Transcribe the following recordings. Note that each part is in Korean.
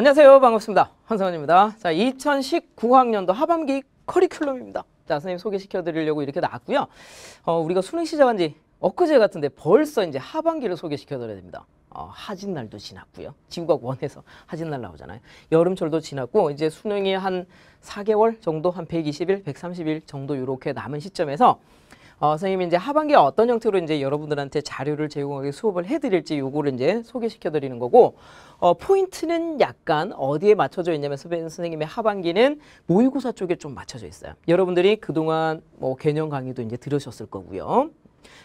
안녕하세요. 반갑습니다. 한성원입니다. 자, 2019학년도 하반기 커리큘럼입니다. 자, 선생님 소개시켜 드리려고 이렇게 나왔고요. 어, 우리가 수능 시작한 지 엊그제 같은데 벌써 이제 하반기를 소개시켜 드려야 됩니다. 어, 하진 날도 지났고요. 지구가 원해서 하진 날 나오잖아요. 여름철도 지났고 이제 수능이 한 4개월 정도 한 120일, 130일 정도 이렇게 남은 시점에서 어, 선생님이 이제 하반기에 어떤 형태로 이제 여러분들한테 자료를 제공하게 수업을 해드릴지 요거를 이제 소개시켜드리는 거고 어, 포인트는 약간 어디에 맞춰져 있냐면 선생님의 하반기는 모의고사 쪽에 좀 맞춰져 있어요. 여러분들이 그동안 뭐 개념 강의도 이제 들으셨을 거고요.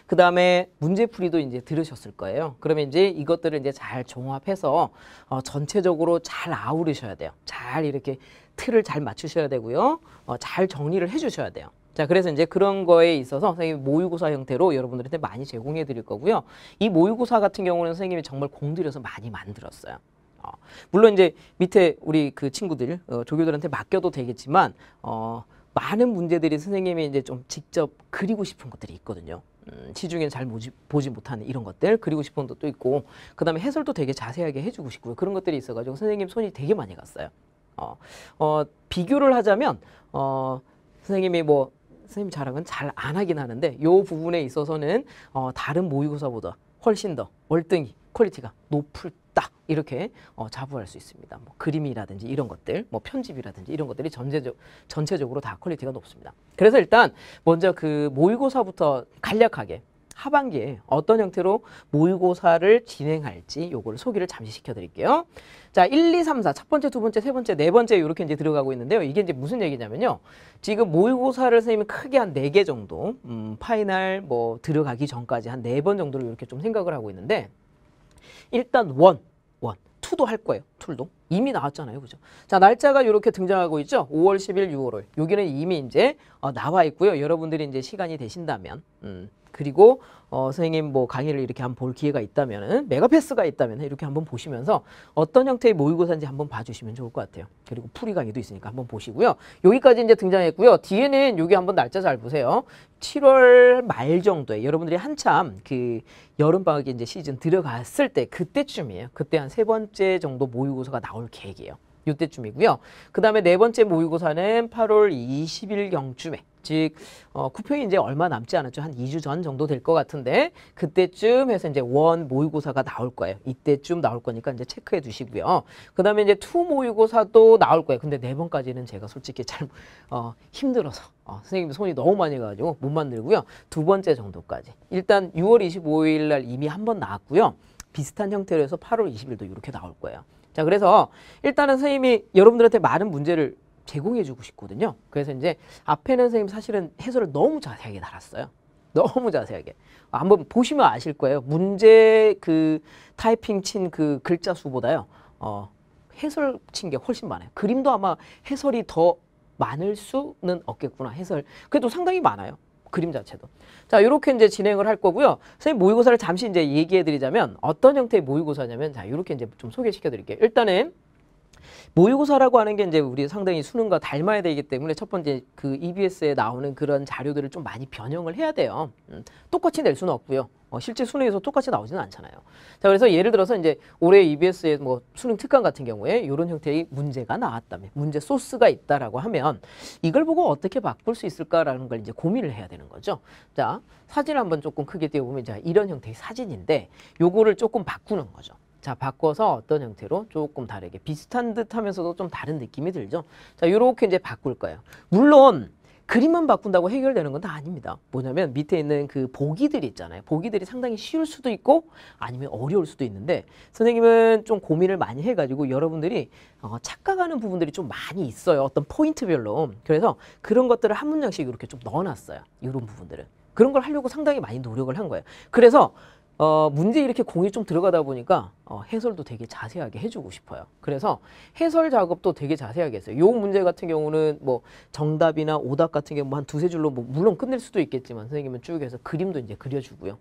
그 다음에 문제풀이도 이제 들으셨을 거예요. 그러면 이제 이것들을 이제 잘 종합해서 어, 전체적으로 잘 아우르셔야 돼요. 잘 이렇게 틀을 잘 맞추셔야 되고요. 어, 잘 정리를 해주셔야 돼요. 자, 그래서 이제 그런 거에 있어서 선생님 모의고사 형태로 여러분들한테 많이 제공해 드릴 거고요. 이 모의고사 같은 경우는 선생님이 정말 공들여서 많이 만들었어요. 어, 물론 이제 밑에 우리 그 친구들, 어, 조교들한테 맡겨도 되겠지만, 어, 많은 문제들이 선생님이 이제 좀 직접 그리고 싶은 것들이 있거든요. 음, 시중에 잘 보지, 보지 못하는 이런 것들 그리고 싶은 것도 있고 그 다음에 해설도 되게 자세하게 해주고 싶고요. 그런 것들이 있어가지고 선생님 손이 되게 많이 갔어요. 어, 어, 비교를 하자면 어, 선생님이 뭐 선생님 자랑은 잘 안 하긴 하는데 요 부분에 있어서는 어, 다른 모의고사보다 훨씬 더 월등히 퀄리티가 높을 딱 이렇게 어, 자부할 수 있습니다. 뭐 그림이라든지 이런 것들, 뭐 편집이라든지 이런 것들이 전체적, 전체적으로 다 퀄리티가 높습니다. 그래서 일단 먼저 그 모의고사부터 간략하게 하반기에 어떤 형태로 모의고사를 진행할지 요거를 소개를 잠시 시켜드릴게요. 자, 1, 2, 3, 4. 첫 번째, 두 번째, 세 번째, 네 번째 이렇게 이제 들어가고 있는데요. 이게 이제 무슨 얘기냐면요. 지금 모의고사를 선생님이 크게 한 네 개 정도, 음, 파이널 뭐 들어가기 전까지 한 네 번 정도로 이렇게 좀 생각을 하고 있는데 일단 원, 원. 투도 할 거예요. 툴도. 이미 나왔잖아요. 그죠? 자, 날짜가 이렇게 등장하고 있죠? 5월 10일, 6월 5일. 여기는 이미 이제 어, 나와 있고요. 여러분들이 이제 시간이 되신다면 음, 그리고 어, 선생님 뭐 강의를 이렇게 한번 볼 기회가 있다면 메가패스가 있다면 이렇게 한번 보시면서 어떤 형태의 모의고사인지 한번 봐주시면 좋을 것 같아요. 그리고 풀이 강의도 있으니까 한번 보시고요. 여기까지 이제 등장했고요. 뒤에는 여기 한번 날짜 잘 보세요. 7월 말 정도에 여러분들이 한참 그 여름방학에 이제 시즌 들어갔을 때 그때쯤이에요. 그때 한 세 번째 정도 모의고사가 나올 계획이에요. 이때쯤이고요. 그 다음에 네 번째 모의고사는 8월 20일경쯤에 즉 어, 쿠팡이 이제 얼마 남지 않았죠. 한 2주 전 정도 될 것 같은데 그때쯤 해서 이제 원 모의고사가 나올 거예요. 이때쯤 나올 거니까 이제 체크해 두시고요. 그다음에 이제 투 모의고사도 나올 거예요. 근데 네 번까지는 제가 솔직히 잘 어, 힘들어서 어, 선생님 손이 너무 많이 가지고 못 만들고요. 두 번째 정도까지. 일단 6월 25일 날 이미 한 번 나왔고요. 비슷한 형태로 해서 8월 20일도 이렇게 나올 거예요. 자, 그래서 일단은 선생님이 여러분들한테 많은 문제를 제공해주고 싶거든요. 그래서 이제 앞에는 선생님 사실은 해설을 너무 자세하게 달았어요. 너무 자세하게. 한번 보시면 아실 거예요. 문제 그 타이핑 친 그 글자 수보다요. 어, 해설 친 게 훨씬 많아요. 그림도 아마 해설이 더 많을 수는 없겠구나. 해설. 그래도 상당히 많아요. 그림 자체도. 자, 이렇게 이제 진행을 할 거고요. 선생님 모의고사를 잠시 이제 얘기해 드리자면 어떤 형태의 모의고사냐면 자, 이렇게 이제 좀 소개시켜 드릴게요. 일단은 모의고사라고 하는 게 이제 우리 상당히 수능과 닮아야 되기 때문에 첫 번째 그 EBS에 나오는 그런 자료들을 좀 많이 변형을 해야 돼요. 음, 똑같이 낼 수는 없고요. 어, 실제 수능에서 똑같이 나오지는 않잖아요. 자 그래서 예를 들어서 이제 올해 EBS의 뭐 수능 특강 같은 경우에 이런 형태의 문제가 나왔다면 문제 소스가 있다라고 하면 이걸 보고 어떻게 바꿀 수 있을까라는 걸 이제 고민을 해야 되는 거죠. 자 사진 한번 조금 크게 띄워보면 자 이런 형태의 사진인데 요거를 조금 바꾸는 거죠. 자 바꿔서 어떤 형태로 조금 다르게 비슷한 듯 하면서도 좀 다른 느낌이 들죠 자 요렇게 이제 바꿀 거예요 물론 그림만 바꾼다고 해결되는 건 다 아닙니다 뭐냐면 밑에 있는 그 보기들이 있잖아요 보기들이 상당히 쉬울 수도 있고 아니면 어려울 수도 있는데 선생님은 좀 고민을 많이 해가지고 여러분들이 어, 착각하는 부분들이 좀 많이 있어요 어떤 포인트별로 그래서 그런 것들을 한 문장씩 이렇게 좀 넣어놨어요 이런 부분들은 그런 걸 하려고 상당히 많이 노력을 한 거예요 그래서 어, 문제 이렇게 공이 좀 들어가다 보니까 어, 해설도 되게 자세하게 해주고 싶어요. 그래서 해설 작업도 되게 자세하게 했어요. 이 문제 같은 경우는 뭐 정답이나 오답 같은 경우 뭐 한 두세 줄로 뭐 물론 끝낼 수도 있겠지만 선생님은 쭉 해서 그림도 이제 그려주고요.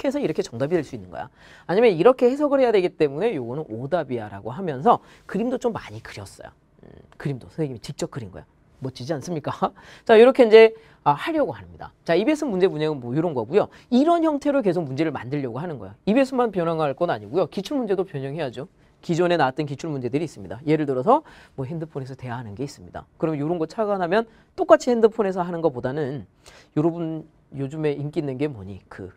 이렇게 해서 이렇게 정답이 될 수 있는 거야. 아니면 이렇게 해석을 해야 되기 때문에 이거는 오답이야 라고 하면서 그림도 좀 많이 그렸어요. 음, 그림도 선생님이 직접 그린 거야. 멋지지 않습니까? 자 이렇게 이제 아, 하려고 합니다. 자, 이에스 문제 분야는 뭐 이런 거고요. 이런 형태로 계속 문제를 만들려고 하는 거야. 이에스만 변형할 건 아니고요. 기출 문제도 변형해야죠. 기존에 나왔던 기출 문제들이 있습니다. 예를 들어서 뭐 핸드폰에서 대화하는 게 있습니다. 그럼 이런 거 차관하면 똑같이 핸드폰에서 하는 것보다는 여러분 요즘에 인기 있는 게 뭐니? 그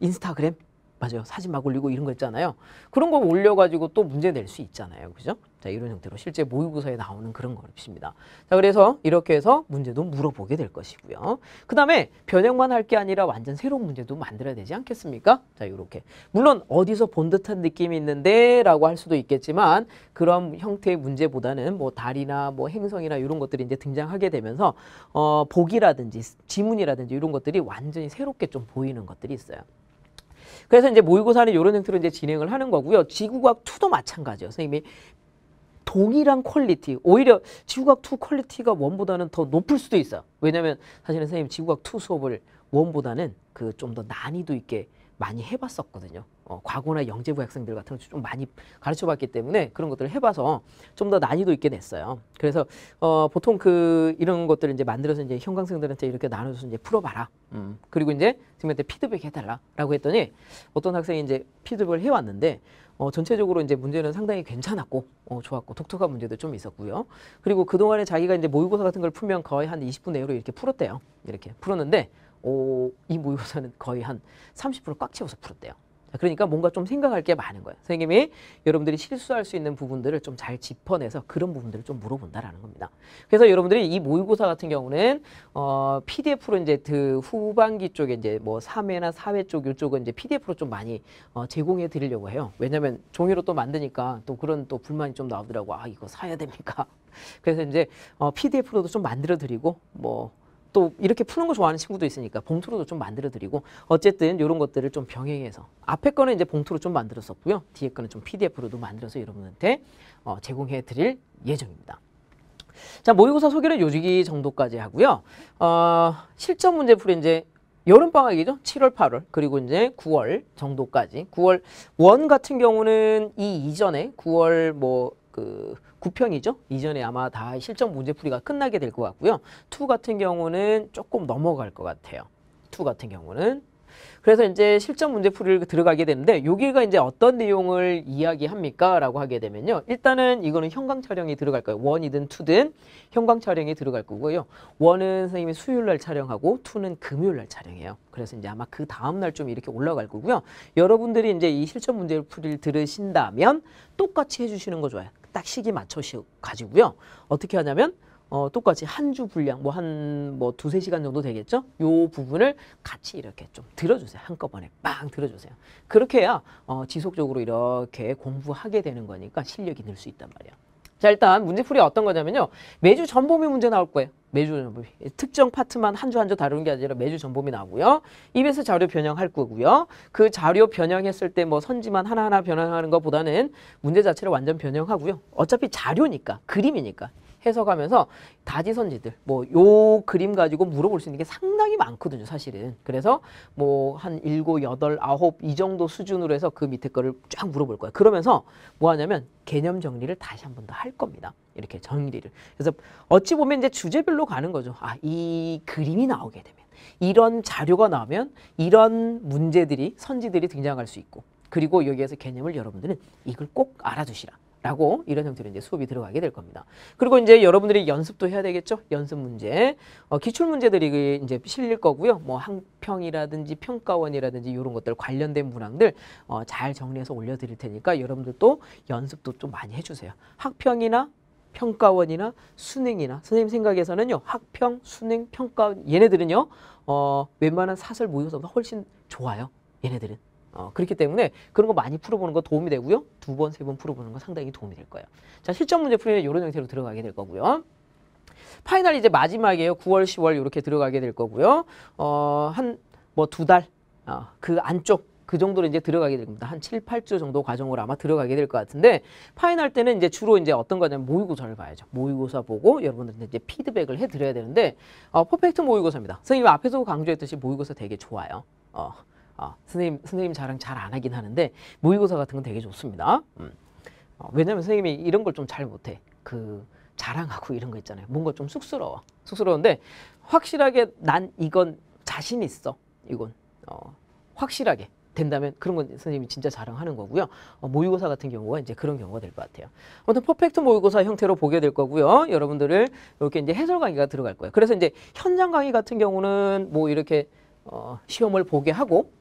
인스타그램 맞아요. 사진 막 올리고 이런 거 있잖아요. 그런 거 올려가지고 또 문제 낼 수 있잖아요. 그죠? 자, 이런 형태로 실제 모의고사에 나오는 그런 것입니다. 자, 그래서 이렇게 해서 문제도 물어보게 될 것이고요. 그 다음에 변형만 할 게 아니라 완전 새로운 문제도 만들어야 되지 않겠습니까? 자, 이렇게. 물론 어디서 본 듯한 느낌이 있는데 라고 할 수도 있겠지만 그런 형태의 문제보다는 뭐 달이나 뭐 행성이나 이런 것들이 이제 등장하게 되면서 어, 보기라든지 지문이라든지 이런 것들이 완전히 새롭게 좀 보이는 것들이 있어요. 그래서 이제 모의고사는 이런 형태로 이제 진행을 하는 거고요. 지구과학 2도 마찬가지예요. 선생님이 동일한 퀄리티, 오히려 지구과학 2 퀄리티가 원보다는 더 높을 수도 있어요. 왜냐하면 사실은 선생님 지구과학 2 수업을 원보다는 그 좀 더 난이도 있게 많이 해봤었거든요. 어, 과거나 영재부 학생들 같은 걸 좀 많이 가르쳐봤기 때문에 그런 것들을 해봐서 좀 더 난이도 있게 냈어요. 그래서 어, 보통 그 이런 것들을 이제 만들어서 이제 형광생들한테 이렇게 나눠서 이제 풀어봐라. 음. 그리고 이제 지금한테 피드백 해달라라고 했더니 어떤 학생이 이제 피드백을 해왔는데 어, 전체적으로 이제 문제는 상당히 괜찮았고 어, 좋았고 독특한 문제도 좀 있었고요. 그리고 그 동안에 자기가 이제 모의고사 같은 걸 풀면 거의 한 20분 내로 이렇게 풀었대요. 이렇게 풀었는데 오, 이 모의고사는 거의 한 30%꽉 채워서 풀었대요. 그러니까 뭔가 좀 생각할 게 많은 거예요. 선생님이 여러분들이 실수할 수 있는 부분들을 좀 잘 짚어내서 그런 부분들을 좀 물어본다라는 겁니다. 그래서 여러분들이 이 모의고사 같은 경우는 어, PDF로 이제 그 후반기 쪽에 이제 뭐 3회나 4회 쪽 이쪽은 이제 PDF로 좀 많이 어, 제공해 드리려고 해요. 왜냐면 종이로 또 만드니까 또 그런 또 불만이 좀 나오더라고. 아, 이거 사야 됩니까? 그래서 이제 어, PDF로도 좀 만들어 드리고 뭐또 이렇게 푸는 거 좋아하는 친구도 있으니까 봉투로도 좀 만들어 드리고 어쨌든 이런 것들을 좀 병행해서 앞에 거는 이제 봉투로 좀 만들었었고요. 뒤에 거는 좀 PDF로도 만들어서 여러분한테 어, 제공해 드릴 예정입니다. 자, 모의고사 소개는 요지기 정도까지 하고요. 어, 실전 문제 풀이 이제 여름방학이죠. 7월, 8월, 그리고 이제 9월 정도까지. 9월 원 같은 경우는 이 이전에 9월 뭐 그9평이죠 이전에 아마 다 실전 문제풀이가 끝나게 될 것 같고요. 2 같은 경우는 조금 넘어갈 것 같아요. 2 같은 경우는 그래서 이제 실전 문제풀이를 들어가게 되는데 여기가 이제 어떤 내용을 이야기합니까? 라고 하게 되면요. 일단은 이거는 형광 촬영이 들어갈 거예요. 원이든 투든 형광 촬영이 들어갈 거고요. 원은 선생님이 수요일 날 촬영하고 투는 금요일 날 촬영해요. 그래서 이제 아마 그 다음 날 좀 이렇게 올라갈 거고요. 여러분들이 이제 이 실전 문제풀이를 들으신다면 똑같이 해주시는 거 좋아요. 딱 시기 맞춰 서 가지고요. 어떻게 하냐면 어, 똑같이 한 주 분량 뭐한뭐 뭐 두세 시간 정도 되겠죠? 요 부분을 같이 이렇게 좀 들어주세요. 한꺼번에 빵 들어주세요. 그렇게 해야 어, 지속적으로 이렇게 공부하게 되는 거니까 실력이 늘 수 있단 말이에요. 자 일단 문제풀이 어떤 거냐면요. 매주 전범위 문제 나올 거예요. 매주 전범위. 특정 파트만 한 주 한 주 다루는 게 아니라 매주 전범위 나오고요. 입에서 자료 변형할 거고요. 그 자료 변형했을 때 뭐 선지만 하나하나 변형하는 것보다는 문제 자체를 완전 변형하고요. 어차피 자료니까 그림이니까 해석하면서 다지선지들 뭐 요 그림 가지고 물어볼 수 있는 게 상당히 많거든요 사실은 그래서 뭐 한 일곱 여덟 아홉 이 정도 수준으로 해서 그 밑에 거를 쫙 물어볼 거예요 그러면서 뭐 하냐면 개념 정리를 다시 한 번 더 할 겁니다 이렇게 정리를 그래서 어찌 보면 이제 주제별로 가는 거죠 아 이 그림이 나오게 되면 이런 자료가 나오면 이런 문제들이 선지들이 등장할 수 있고 그리고 여기에서 개념을 여러분들은 이걸 꼭 알아두시라 라고 이런 형태로 이제 수업이 들어가게 될 겁니다. 그리고 이제 여러분들이 연습도 해야 되겠죠? 연습 문제. 어, 기출 문제들이 그 이제 실릴 거고요. 뭐 항평이라든지 평가원이라든지 이런 것들 관련된 문항들 어, 잘 정리해서 올려드릴 테니까 여러분들도 연습도 좀 많이 해주세요. 학평이나 평가원이나 수능이나 선생님 생각에서는요. 학평, 수능, 평가원 얘네들은요. 어, 웬만한 사설 모의고사보다 훨씬 좋아요. 얘네들은. 어, 그렇기 때문에 그런 거 많이 풀어보는 거 도움이 되고요. 두 번, 세 번 풀어보는 거 상당히 도움이 될 거예요. 자, 실전 문제 풀이는 이런 형태로 들어가게 될 거고요. 파이널 이제 마지막이에요. 9월, 10월 이렇게 들어가게 될 거고요. 어, 한 뭐 두 달, 어, 그 안쪽 그 정도로 이제 들어가게 됩니다한 7, 8주 정도 과정으로 아마 들어가게 될 것 같은데 파이널 때는 이제 주로 이제 어떤 거냐면 모의고사를 봐야죠. 모의고사 보고 여러분들한테 이제 피드백을 해드려야 되는데 어, 퍼펙트 모의고사입니다. 선생님 앞에서 강조했듯이 모의고사 되게 좋아요. 어, 아, 선생님, 선생님 자랑 잘 안 하긴 하는데 모의고사 같은 건 되게 좋습니다. 음. 어, 왜냐면 선생님이 이런 걸 좀 잘 못해. 그 자랑하고 이런 거 있잖아요. 뭔가 좀 쑥스러워. 쑥스러운데 확실하게 난 이건 자신 있어. 이건 어, 확실하게 된다면 그런 건 선생님이 진짜 자랑하는 거고요. 어, 모의고사 같은 경우가 이제 그런 경우가 될 것 같아요. 아무튼 퍼펙트 모의고사 형태로 보게 될 거고요. 여러분들을 이렇게 이제 해설 강의가 들어갈 거예요. 그래서 이제 현장 강의 같은 경우는 뭐 이렇게 어, 시험을 보게 하고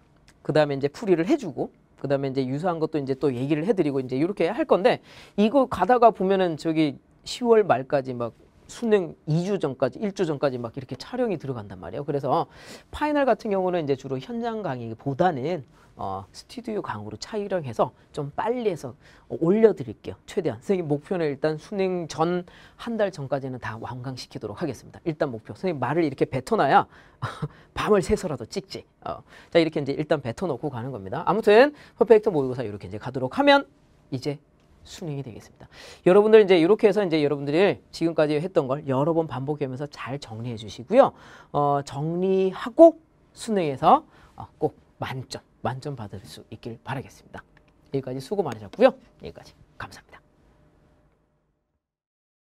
그다음에 이제 풀이를 해주고 그다음에 이제 유사한 것도 이제 또 얘기를 해드리고 이제 이렇게 할 건데 이거 가다가 보면은 저기 10월 말까지 막 수능 2주 전까지 1주 전까지 막 이렇게 촬영이 들어간단 말이에요. 그래서 파이널 같은 경우는 이제 주로 현장 강의보다는 어, 스튜디오 강의로 촬영해서 좀 빨리 해서 올려드릴게요. 최대한 선생님 목표는 일단 수능 전 한 달 전까지는 다 완강시키도록 하겠습니다. 일단 목표 선생님 말을 이렇게 뱉어놔야 밤을 새서라도 찍지. 어. 자 이렇게 이제 일단 뱉어놓고 가는 겁니다. 아무튼 퍼펙트 모의고사 이렇게 이제 가도록 하면 이제 순익이 되겠습니다. 여러분들 이제 이렇게 해서 이제 여러분들이 지금까지 했던 걸 여러 번 반복하면서 잘 정리해 주시고요. 어, 정리하고 수능에서 어, 꼭 만점, 만점 받을 수 있길 바라겠습니다. 여기까지 수고 많으셨고요. 여기까지 감사합니다.